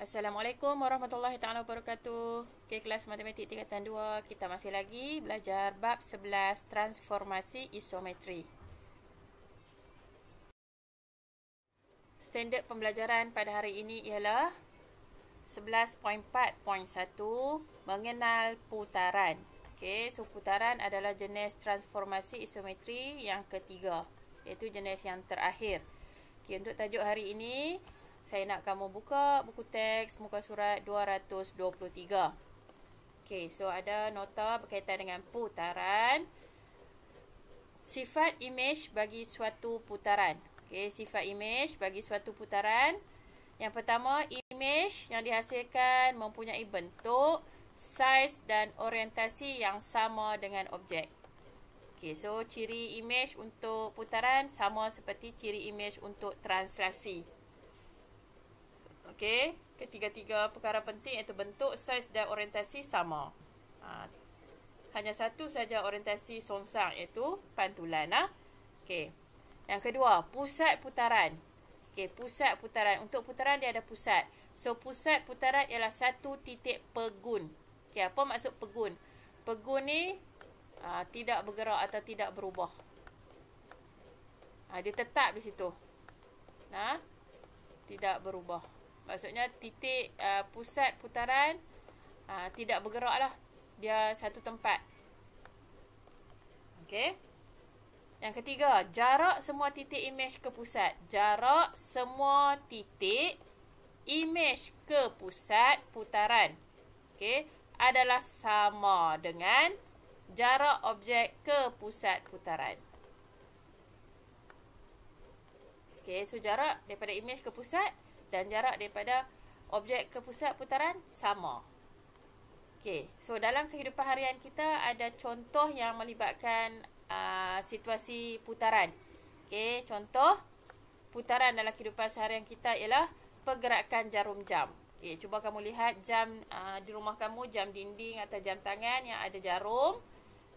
Assalamualaikum warahmatullahi taala wabarakatuh. Okey kelas matematik tingkatan 2 kita masih lagi belajar bab 11 transformasi isometri. Standard pembelajaran pada hari ini ialah 11.4.1 mengenal putaran. Okey, so putaran adalah jenis transformasi isometri yang ketiga iaitu jenis yang terakhir. Okey, untuk tajuk hari ini saya nak kamu buka buku teks muka surat 223. Okey, so ada nota berkaitan dengan putaran. Sifat imej bagi suatu putaran. Okey, sifat imej bagi suatu putaran. Yang pertama, imej yang dihasilkan mempunyai bentuk, saiz dan orientasi yang sama dengan objek. Okey, so ciri imej untuk putaran sama seperti ciri imej untuk translasi. Okey, ketiga-tiga perkara penting iaitu bentuk, saiz dan orientasi sama. Ha. Hanya satu saja orientasi sonsang iaitu pantulan. Ha. Okey, yang kedua, pusat putaran. Okey, pusat putaran. Untuk putaran dia ada pusat. So, pusat putaran ialah satu titik pegun. Okey, apa maksud pegun? Pegun ni ha, tidak bergerak atau tidak berubah. Ha, dia tetap di situ. Nah, ha? Tidak berubah maksudnya titik uh, pusat putaran uh, tidak bergerak lah dia satu tempat Okey. yang ketiga, jarak semua titik imej ke pusat jarak semua titik imej ke pusat putaran Okey adalah sama dengan jarak objek ke pusat putaran Okey so jarak daripada imej ke pusat dan jarak daripada objek ke pusat putaran sama. Okey, so dalam kehidupan harian kita ada contoh yang melibatkan uh, situasi putaran. Okey, contoh putaran dalam kehidupan seharian kita ialah pergerakan jarum jam. Okey, cuba kamu lihat jam uh, di rumah kamu, jam dinding atau jam tangan yang ada jarum.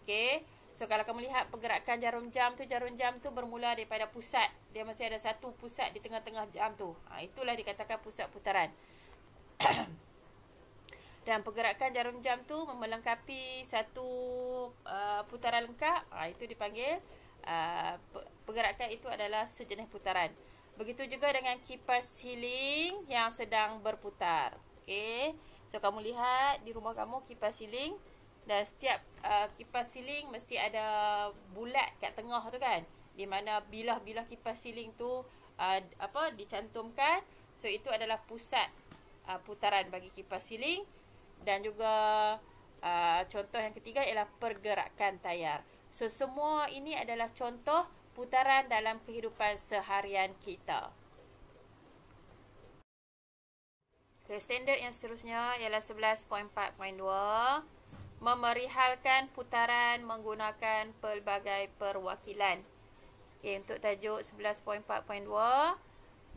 Okey. So kalau kamu lihat pergerakan jarum jam tu jarum jam tu bermula daripada pusat. Dia masih ada satu pusat di tengah-tengah jam tu. Ha, itulah dikatakan pusat putaran. Dan pergerakan jarum jam tu melengkapi satu uh, putaran lengkap. Ha, itu dipanggil uh, pergerakan itu adalah sejenis putaran. Begitu juga dengan kipas siling yang sedang berputar. Okay, So kamu lihat di rumah kamu kipas siling dan setiap uh, kipas siling mesti ada bulat kat tengah tu kan di mana bilah-bilah kipas siling tu uh, apa dicantumkan so itu adalah pusat uh, putaran bagi kipas siling dan juga uh, contoh yang ketiga ialah pergerakan tayar so semua ini adalah contoh putaran dalam kehidupan seharian kita Okay, standard yang seterusnya ialah 11.4.2 memerihalkan putaran menggunakan pelbagai perwakilan. Okay, untuk tajuk 11.4.2,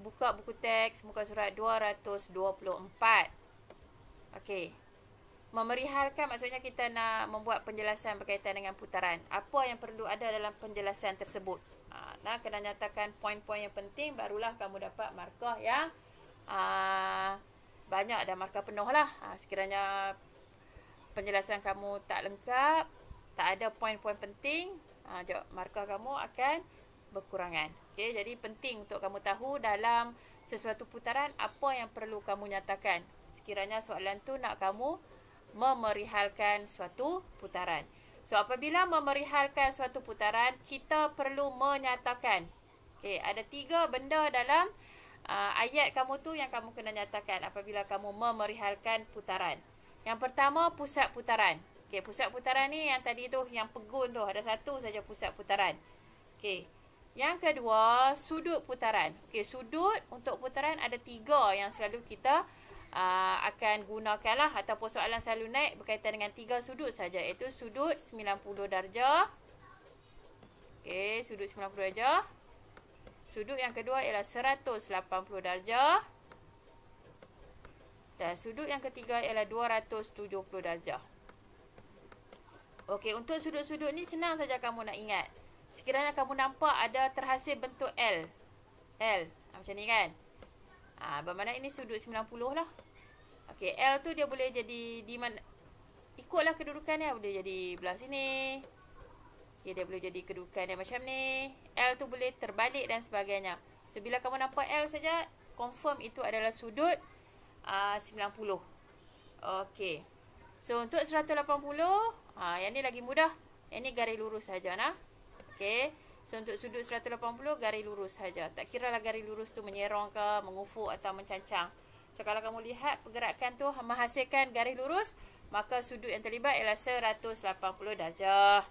buka buku teks muka surat 224. Okey. Memerihalkan maksudnya kita nak membuat penjelasan berkaitan dengan putaran. Apa yang perlu ada dalam penjelasan tersebut? Ha, ah, nak kena nyatakan poin-poin yang penting barulah kamu dapat markah yang ah, banyak dan markah penuh lah. Ah, ha, sekiranya penjelasan kamu tak lengkap, tak ada poin-poin penting, ah markah kamu akan berkurangan. Okay, jadi penting untuk kamu tahu dalam sesuatu putaran apa yang perlu kamu nyatakan. Sekiranya soalan tu nak kamu memerihalkan suatu putaran. So apabila memerihalkan suatu putaran, kita perlu menyatakan. Okay, ada tiga benda dalam uh, ayat kamu tu yang kamu kena nyatakan apabila kamu memerihalkan putaran. Yang pertama pusat putaran. Okey, pusat putaran ni yang tadi tu yang pegun tu ada satu saja pusat putaran. Okey. Yang kedua, sudut putaran. Okey, sudut untuk putaran ada tiga yang selalu kita aa, ah, akan gunakanlah ataupun soalan selalu naik berkaitan dengan tiga sudut saja iaitu sudut 90 darjah. Okey, sudut 90 darjah. Sudut yang kedua ialah 180 darjah. Dan sudut yang ketiga ialah 270 darjah. Okey, untuk sudut-sudut ni senang saja kamu nak ingat. Sekiranya kamu nampak ada terhasil bentuk L. L. Ah, macam ni kan? Ha, bermakna ini sudut 90 lah. Okey, L tu dia boleh jadi di mana... Ikutlah kedudukan dia. Boleh jadi belah sini. Okey, dia boleh jadi kedudukan dia macam ni. L tu boleh terbalik dan sebagainya. So, bila kamu nampak L saja, confirm itu adalah sudut 90. Ah, uh, 90 Okey. So untuk 180 uh, ah, Yang ni lagi mudah Yang ni garis lurus saja nah. Okey. So untuk sudut 180 garis lurus saja. Tak kira lah garis lurus tu menyerong ke Mengufuk atau mencancang So kalau kamu lihat pergerakan tu Menghasilkan garis lurus Maka sudut yang terlibat ialah 180 darjah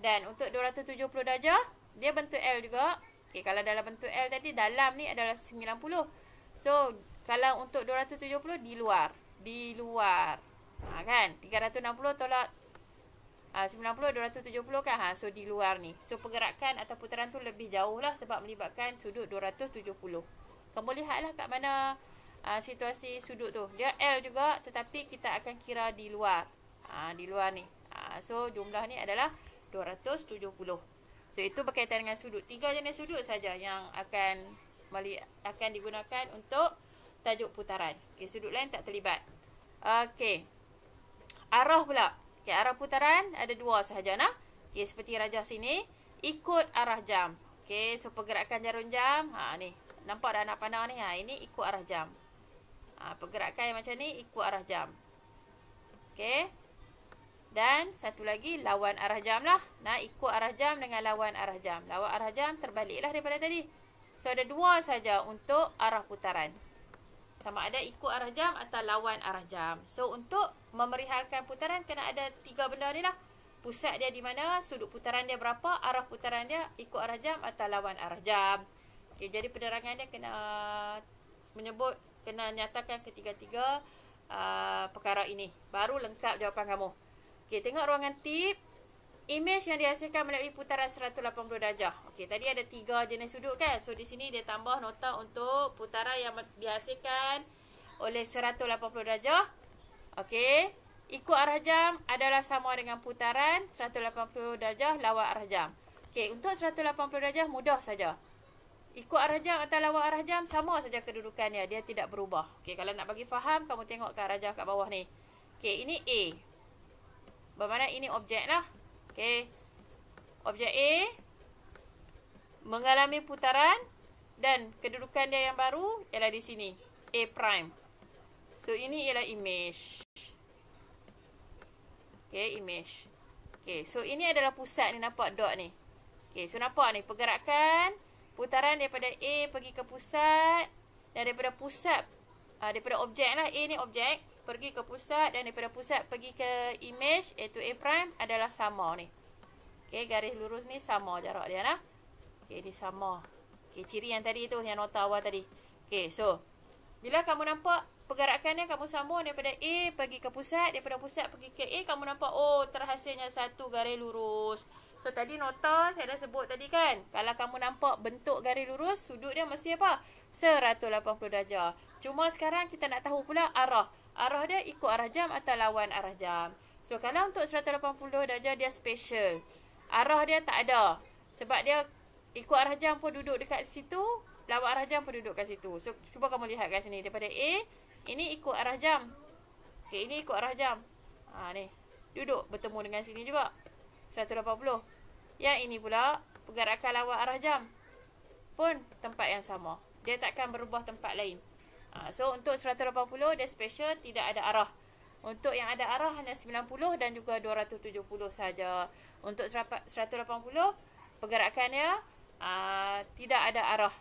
Dan untuk 270 darjah Dia bentuk L juga Okey, kalau dalam bentuk L tadi, dalam ni adalah 90. So, kalau untuk 270 di luar, di luar. Ha kan? 360 tolak uh, 90 270 kan ha so di luar ni. So pergerakan atau putaran tu lebih jauh lah sebab melibatkan sudut 270. Kamu lihatlah kat mana uh, situasi sudut tu. Dia L juga tetapi kita akan kira di luar. Ha di luar ni. Ha so jumlah ni adalah 270. So itu berkaitan dengan sudut. Tiga jenis sudut saja yang akan mali akan digunakan untuk tajuk putaran. Okey, sudut lain tak terlibat. Okey. Arah pula. Okey, arah putaran ada dua sahaja nah. Okey, seperti rajah sini, ikut arah jam. Okey, so pergerakan jarum jam. Ha ni. Nampak dah anak panah ni. Ha ini ikut arah jam. Ha pergerakan yang macam ni ikut arah jam. Okey. Dan satu lagi lawan arah jam lah. Nah, ikut arah jam dengan lawan arah jam. Lawan arah jam terbaliklah daripada tadi. So ada dua saja untuk arah putaran sama ada ikut arah jam atau lawan arah jam. So untuk memerihalkan putaran kena ada tiga benda ni lah. Pusat dia di mana, sudut putaran dia berapa, arah putaran dia ikut arah jam atau lawan arah jam. Okay, jadi penerangan dia kena menyebut, kena nyatakan ketiga-tiga uh, perkara ini. Baru lengkap jawapan kamu. Okay, tengok ruangan tip image yang dihasilkan melalui putaran 180 darjah. Okey, tadi ada tiga jenis sudut kan? So, di sini dia tambah nota untuk putaran yang dihasilkan oleh 180 darjah. Okey, ikut arah jam adalah sama dengan putaran 180 darjah lawat arah jam. Okey, untuk 180 darjah mudah saja. Ikut arah jam atau lawat arah jam sama saja kedudukannya. Dia tidak berubah. Okey, kalau nak bagi faham, kamu tengok ke arah jam kat bawah ni. Okey, ini A. Bermakna ini objek lah. Okey. Objek A mengalami putaran dan kedudukan dia yang baru ialah di sini. A prime. So ini ialah image. Okey, image. Okey, so ini adalah pusat ni nampak dot ni. Okey, so nampak ni pergerakan putaran daripada A pergi ke pusat dan daripada pusat ah, daripada objek lah A ni objek pergi ke pusat dan daripada pusat pergi ke image A to A prime adalah sama ni. Okey, garis lurus ni sama jarak dia lah. Okey, dia sama. Okey, ciri yang tadi tu, yang nota awal tadi. Okey, so, bila kamu nampak pergerakannya kamu sambung daripada A pergi ke pusat, daripada pusat pergi ke A, kamu nampak, oh, terhasilnya satu garis lurus. So, tadi nota saya dah sebut tadi kan, kalau kamu nampak bentuk garis lurus, sudut dia mesti apa? 180 darjah. Cuma sekarang kita nak tahu pula arah arah dia ikut arah jam atau lawan arah jam. So kalau untuk 180 darjah dia special. Arah dia tak ada. Sebab dia ikut arah jam pun duduk dekat situ, lawan arah jam pun duduk kat situ. So cuba kamu lihat kat sini daripada A, ini ikut arah jam. Okay, ini ikut arah jam. Ha ni. Duduk bertemu dengan sini juga. 180. Yang ini pula pergerakan lawan arah jam. Pun tempat yang sama. Dia takkan berubah tempat lain. Uh, so untuk 180 dia special tidak ada arah. Untuk yang ada arah hanya 90 dan juga 270 saja. Untuk 180 pergerakannya uh, tidak ada arah.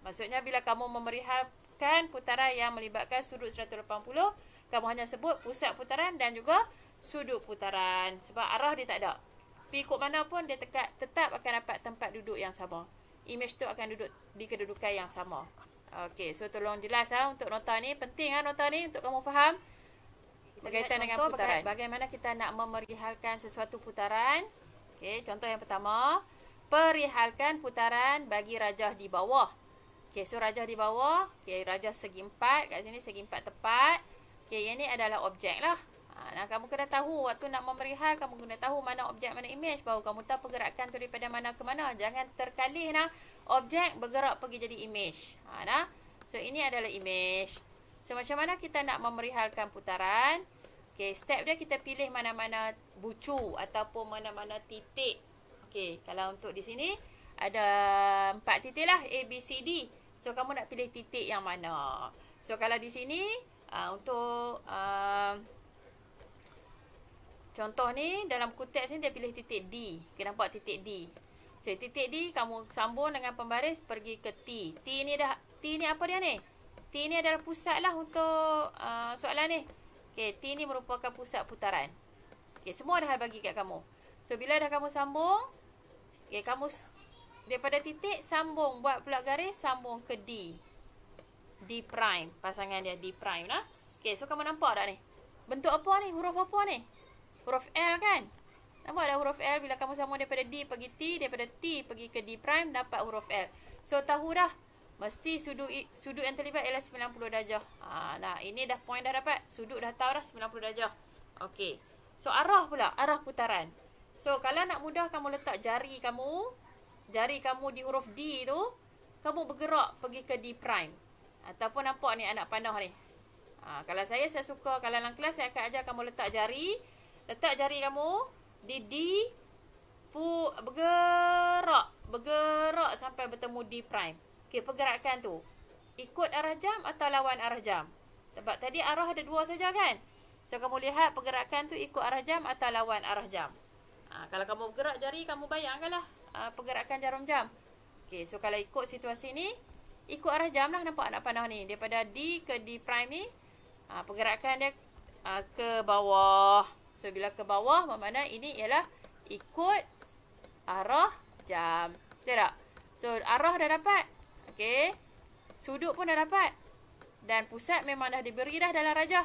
Maksudnya bila kamu memerihalkan putaran yang melibatkan sudut 180, kamu hanya sebut pusat putaran dan juga sudut putaran sebab arah dia tak ada. Pergi ikut mana pun dia tekat, tetap akan dapat tempat duduk yang sama. Image tu akan duduk di kedudukan yang sama. Okey, so tolong jelas lah untuk nota ni. Penting lah nota ni untuk kamu faham. Kita berkaitan dengan putaran. Bagaimana kita nak memerihalkan sesuatu putaran. Okey, contoh yang pertama. Perihalkan putaran bagi rajah di bawah. Okey, so rajah di bawah. Okey, rajah segi empat. Kat sini segi empat tepat. Okey, yang ni adalah objek lah. Ah, nah, kamu kena tahu waktu nak memberi hal kamu kena tahu mana objek mana image baru kamu tahu pergerakan tu daripada mana ke mana jangan terkali nah objek bergerak pergi jadi image ah, ha, nah so ini adalah image so macam mana kita nak memerihalkan putaran okey step dia kita pilih mana-mana bucu ataupun mana-mana titik okey kalau untuk di sini ada empat titik lah A B C D so kamu nak pilih titik yang mana so kalau di sini uh, untuk uh, Contoh ni dalam kutex ni dia pilih titik D. Kita nampak titik D. So titik D kamu sambung dengan pembaris pergi ke T. T ni dah T ni apa dia ni? T ni adalah pusat lah untuk uh, soalan ni. Okay, T ni merupakan pusat putaran. Okay, semua dah bagi kat kamu. So bila dah kamu sambung, okay, kamu daripada titik sambung buat pula garis sambung ke D. D prime. Pasangan dia D prime lah. Okay, so kamu nampak tak ni? Bentuk apa ni? Huruf apa ni? huruf L kan Nampak ada huruf L bila kamu sama daripada D pergi T Daripada T pergi ke D prime dapat huruf L So tahu dah Mesti sudu sudut yang terlibat ialah 90 darjah ha, Nah ini dah point dah dapat Sudut dah tahu dah 90 darjah Okay So arah pula arah putaran So kalau nak mudah kamu letak jari kamu Jari kamu di huruf D tu Kamu bergerak pergi ke D prime Ataupun nampak ni anak panah ni ha, Kalau saya saya suka Kalau dalam kelas saya akan ajar kamu letak Jari Letak jari kamu di di pu bergerak, bergerak sampai bertemu di prime. Okey, pergerakan tu. Ikut arah jam atau lawan arah jam? Sebab tadi arah ada dua saja kan? So, kamu lihat pergerakan tu ikut arah jam atau lawan arah jam. Ha, kalau kamu bergerak jari, kamu bayangkanlah uh, pergerakan jarum jam. Okey, so kalau ikut situasi ni, ikut arah jam lah nampak anak panah ni. Daripada D ke D prime ni, uh, pergerakan dia uh, ke bawah. So bila ke bawah bermakna ini ialah ikut arah jam. Betul tak? So arah dah dapat. okay. Sudut pun dah dapat. Dan pusat memang dah diberi dah dalam rajah.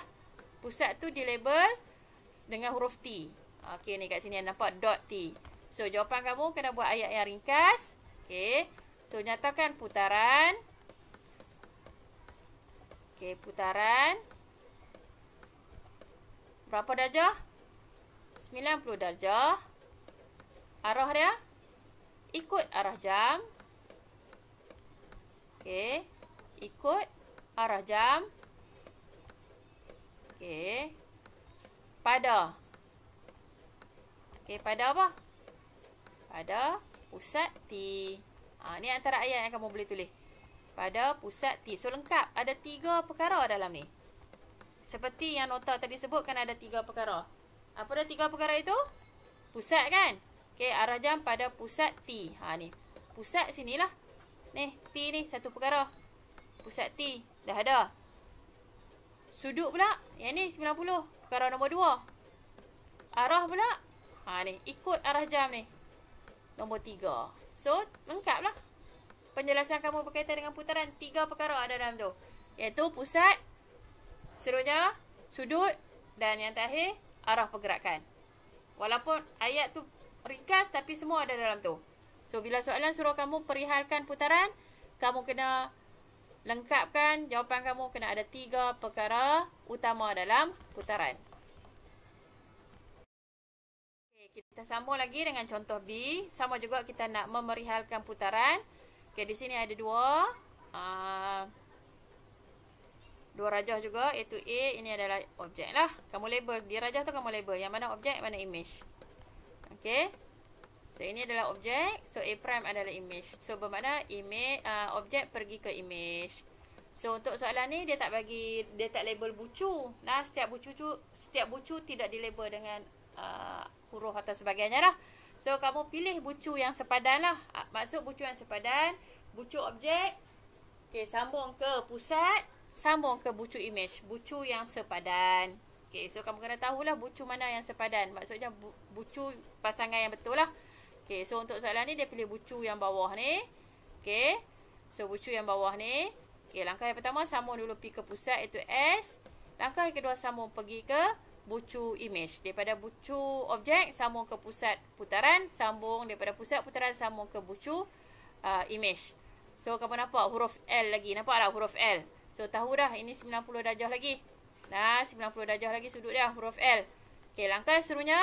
Pusat tu dilabel dengan huruf T. Okay, ni kat sini nampak dot T. So jawapan kamu kena buat ayat yang ringkas. okay. So nyatakan putaran. okay, putaran. Berapa darjah? 90 darjah. Arah dia ikut arah jam. Okey, ikut arah jam. Okey. Pada. Okey, pada apa? Pada pusat T. Ha, ni antara ayat yang kamu boleh tulis. Pada pusat T. So, lengkap. Ada tiga perkara dalam ni. Seperti yang nota tadi sebut kan ada tiga perkara. Okey. Apa dah tiga perkara itu? Pusat kan? Okey, arah jam pada pusat T. Ha ni. Pusat sinilah. Ni, T ni satu perkara. Pusat T dah ada. Sudut pula, yang ni 90. Perkara nombor 2. Arah pula, ha ni, ikut arah jam ni. Nombor 3. So, lengkaplah. Penjelasan kamu berkaitan dengan putaran tiga perkara ada dalam tu. Iaitu pusat, Seronja. sudut dan yang terakhir arah pergerakan. Walaupun ayat tu ringkas tapi semua ada dalam tu. So bila soalan suruh kamu perihalkan putaran, kamu kena lengkapkan jawapan kamu kena ada tiga perkara utama dalam putaran. Okay, kita sambung lagi dengan contoh B. Sama juga kita nak memerihalkan putaran. Okay, di sini ada dua. Uh, dua rajah juga A to A ini adalah objek lah kamu label dia rajah tu kamu label yang mana objek mana image ok so ini adalah objek so A prime adalah image so bermakna uh, objek pergi ke image so untuk soalan ni dia tak bagi dia tak label bucu nah setiap bucu tu setiap bucu tidak di label dengan uh, huruf atau sebagainya lah so kamu pilih bucu yang sepadan lah ah, maksud bucu yang sepadan bucu objek ok sambung ke pusat sambung ke bucu image bucu yang sepadan Okay, so kamu kena tahulah bucu mana yang sepadan maksudnya bucu pasangan yang betul lah Okay, so untuk soalan ni dia pilih bucu yang bawah ni Okay, so bucu yang bawah ni Okay, langkah yang pertama sambung dulu pi ke pusat iaitu s langkah yang kedua sambung pergi ke bucu image daripada bucu objek sambung ke pusat putaran sambung daripada pusat putaran sambung ke bucu uh, image so kamu nampak huruf L lagi nampak tak huruf L So tahu dah ini 90 darjah lagi. Nah 90 darjah lagi sudut dia huruf L. Okay, langkah serunya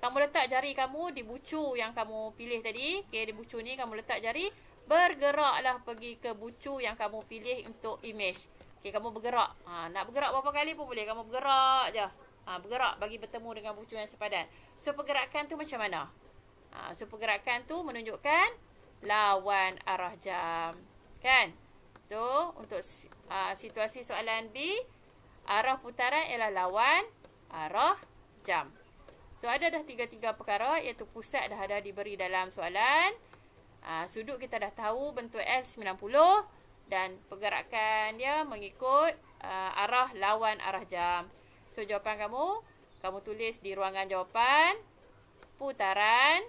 kamu letak jari kamu di bucu yang kamu pilih tadi. Okay, di bucu ni kamu letak jari bergeraklah pergi ke bucu yang kamu pilih untuk image. Okay, kamu bergerak. Ha, nak bergerak berapa kali pun boleh kamu bergerak je. Ha, bergerak bagi bertemu dengan bucu yang sepadan. So pergerakan tu macam mana? Ha, so pergerakan tu menunjukkan lawan arah jam. Kan? So, untuk uh, situasi soalan B, arah putaran ialah lawan arah jam. So, ada dah tiga-tiga perkara iaitu pusat dah ada diberi dalam soalan. Uh, sudut kita dah tahu bentuk L90 dan pergerakan dia mengikut uh, arah lawan arah jam. So, jawapan kamu, kamu tulis di ruangan jawapan putaran.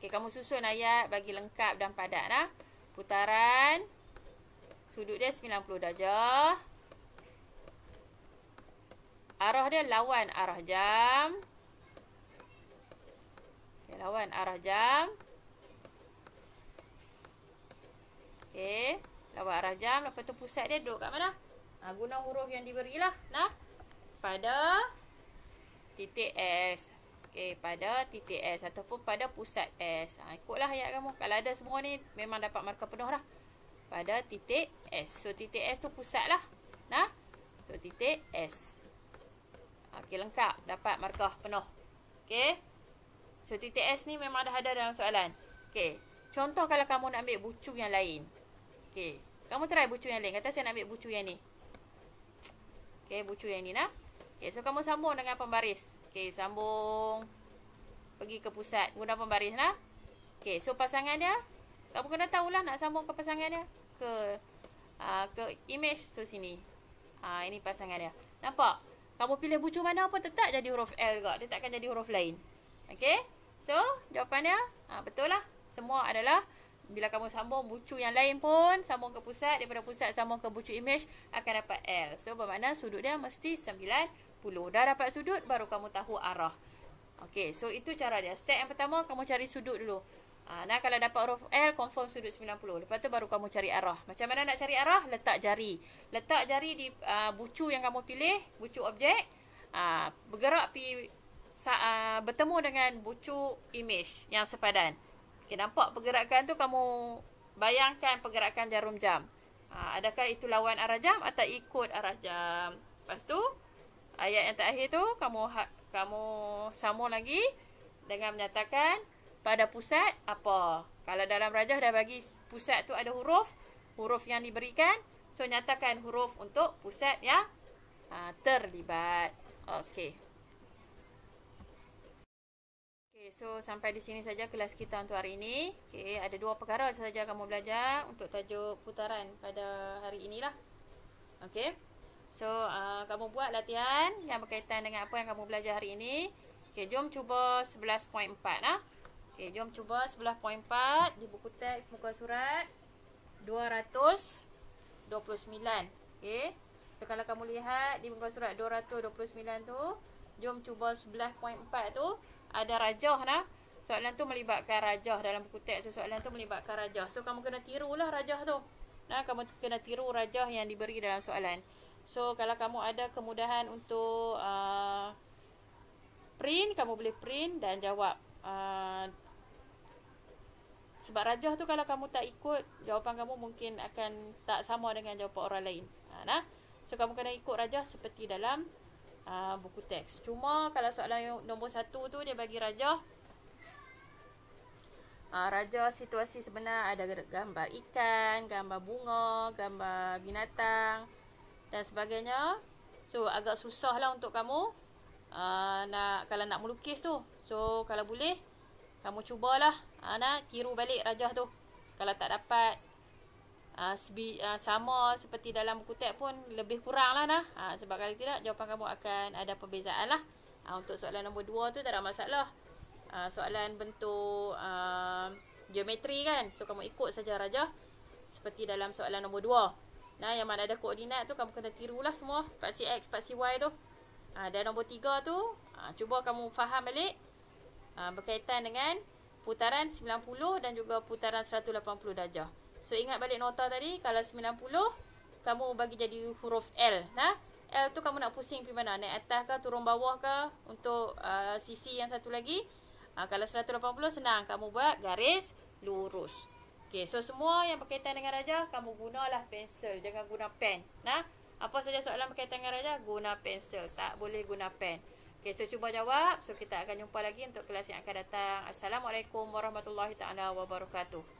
Okay, kamu susun ayat bagi lengkap dan padat lah putaran sudut dia 90 darjah. Arah dia lawan arah jam. Okay, lawan arah jam. okay lawan arah jam. Lepas tu pusat dia duduk kat mana? Ha, guna huruf yang diberilah. Nah, pada titik S. A eh, pada titik S ataupun pada pusat S. Ha, ikutlah ayat kamu. Kalau ada semua ni memang dapat markah penuh lah. Pada titik S. So titik S tu pusat lah. Nah? So titik S. Ha, okey lengkap. Dapat markah penuh. Okay, So titik S ni memang dah ada dalam soalan. Okay, Contoh kalau kamu nak ambil bucu yang lain. Okay, Kamu try bucu yang lain. Kata saya nak ambil bucu yang ni. Okey bucu yang ni nak? Okay, so kamu sambung dengan pembaris. Okey, sambung. Pergi ke pusat. Guna pembaris lah. Okey, so pasangan dia. Kamu kena tahulah nak sambung ke pasangan dia. Ke uh, ke image tu sini. Uh, ini pasangan dia. Nampak? Kamu pilih bucu mana pun tetap jadi huruf L kot. Dia takkan jadi huruf lain. Okey? So, jawapannya uh, ah, betul lah. Semua adalah bila kamu sambung bucu yang lain pun sambung ke pusat. Daripada pusat sambung ke bucu image akan dapat L. So, bermakna sudut dia mesti 9 puluh. Dah dapat sudut, baru kamu tahu arah. Okey, so itu cara dia. Step yang pertama, kamu cari sudut dulu. Ha, nah, kalau dapat huruf L, confirm sudut 90. Lepas tu, baru kamu cari arah. Macam mana nak cari arah? Letak jari. Letak jari di uh, bucu yang kamu pilih, bucu objek. Uh, bergerak pi uh, bertemu dengan bucu image yang sepadan. Okay, nampak pergerakan tu, kamu bayangkan pergerakan jarum jam. Uh, adakah itu lawan arah jam atau ikut arah jam? Lepas tu, ayat yang terakhir tu kamu ha-, kamu sambung lagi dengan menyatakan pada pusat apa. Kalau dalam rajah dah bagi pusat tu ada huruf, huruf yang diberikan, so nyatakan huruf untuk pusat yang ha, terlibat. Okey. Okey, So sampai di sini saja kelas kita untuk hari ini Okey, Ada dua perkara saja kamu belajar Untuk tajuk putaran pada hari inilah Okey. So, uh, kamu buat latihan yang berkaitan dengan apa yang kamu belajar hari ini. Okay, jom cuba 11.4 lah. Okay, jom cuba 11.4 di buku teks muka surat 229. Okay. So, kalau kamu lihat di muka surat 229 tu, jom cuba 11.4 tu ada rajah lah. Soalan tu melibatkan rajah dalam buku teks tu. Soalan tu melibatkan rajah. So, kamu kena tirulah rajah tu. Nah, kamu kena tiru rajah yang diberi dalam soalan. So kalau kamu ada kemudahan untuk uh, print, kamu boleh print dan jawab. Uh, sebab rajah tu kalau kamu tak ikut, jawapan kamu mungkin akan tak sama dengan jawapan orang lain. Uh, nah. So kamu kena ikut rajah seperti dalam uh, buku teks. Cuma kalau soalan yang nombor satu tu dia bagi rajah. Uh, raja situasi sebenar ada gambar ikan, gambar bunga, gambar binatang dan sebagainya. So agak susah lah untuk kamu uh, nak kalau nak melukis tu. So kalau boleh kamu cubalah uh, nak tiru balik rajah tu. Kalau tak dapat uh, sebi, uh, sama seperti dalam buku teks pun lebih kurang lah nak Uh, sebab kalau tidak jawapan kamu akan ada perbezaan lah. Uh, untuk soalan nombor dua tu tak ada masalah. Uh, soalan bentuk uh, geometri kan. So kamu ikut saja rajah seperti dalam soalan nombor dua. Nah, yang mana ada koordinat tu kamu kena tirulah semua paksi X, paksi Y tu. Ha, dan nombor tiga tu, ha, cuba kamu faham balik ha, berkaitan dengan putaran 90 dan juga putaran 180 darjah. So, ingat balik nota tadi, kalau 90, kamu bagi jadi huruf L. Nah, L tu kamu nak pusing pergi mana? Naik atas ke, turun bawah ke untuk uh, sisi yang satu lagi? Ha, kalau 180, senang. Kamu buat garis lurus. Okay, so semua yang berkaitan dengan raja, kamu gunalah pensel. Jangan guna pen. Nah, apa saja soalan berkaitan dengan raja, guna pensel. Tak boleh guna pen. Okay, so cuba jawab. So, kita akan jumpa lagi untuk kelas yang akan datang. Assalamualaikum warahmatullahi ta'ala wabarakatuh.